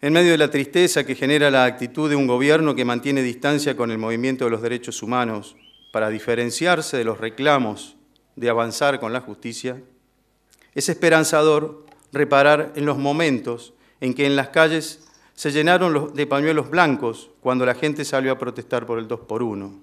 En medio de la tristeza que genera la actitud de un gobierno que mantiene distancia con el movimiento de los derechos humanos para diferenciarse de los reclamos de avanzar con la justicia, es esperanzador reparar en los momentos en que en las calles se llenaron de pañuelos blancos cuando la gente salió a protestar por el 2x1.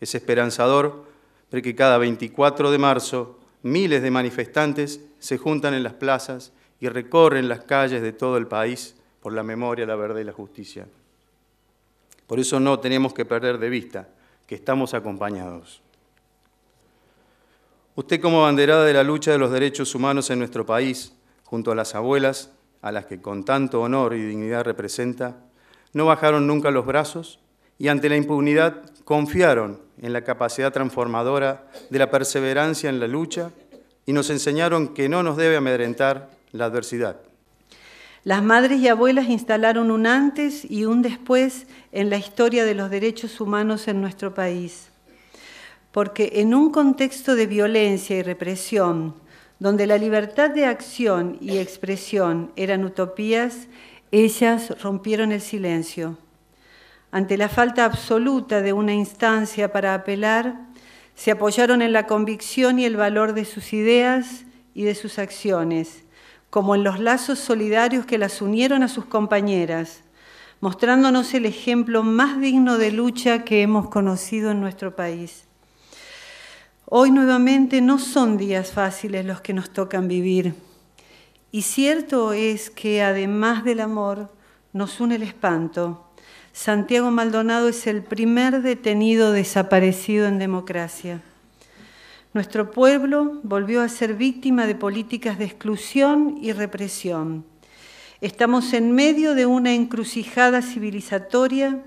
Es esperanzador ver que cada 24 de marzo miles de manifestantes se juntan en las plazas y recorren las calles de todo el país por la memoria, la verdad y la justicia. Por eso no tenemos que perder de vista que estamos acompañados. Usted como banderada de la lucha de los derechos humanos en nuestro país, junto a las abuelas, a las que con tanto honor y dignidad representa, no bajaron nunca los brazos y ante la impunidad confiaron en la capacidad transformadora de la perseverancia en la lucha y nos enseñaron que no nos debe amedrentar la adversidad. Las madres y abuelas instalaron un antes y un después en la historia de los derechos humanos en nuestro país, porque en un contexto de violencia y represión, donde la libertad de acción y expresión eran utopías, ellas rompieron el silencio. Ante la falta absoluta de una instancia para apelar, se apoyaron en la convicción y el valor de sus ideas y de sus acciones como en los lazos solidarios que las unieron a sus compañeras, mostrándonos el ejemplo más digno de lucha que hemos conocido en nuestro país. Hoy nuevamente no son días fáciles los que nos tocan vivir. Y cierto es que además del amor, nos une el espanto. Santiago Maldonado es el primer detenido desaparecido en democracia. Nuestro pueblo volvió a ser víctima de políticas de exclusión y represión. Estamos en medio de una encrucijada civilizatoria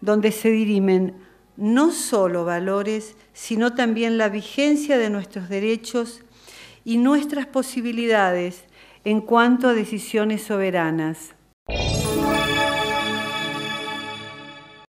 donde se dirimen no solo valores, sino también la vigencia de nuestros derechos y nuestras posibilidades en cuanto a decisiones soberanas.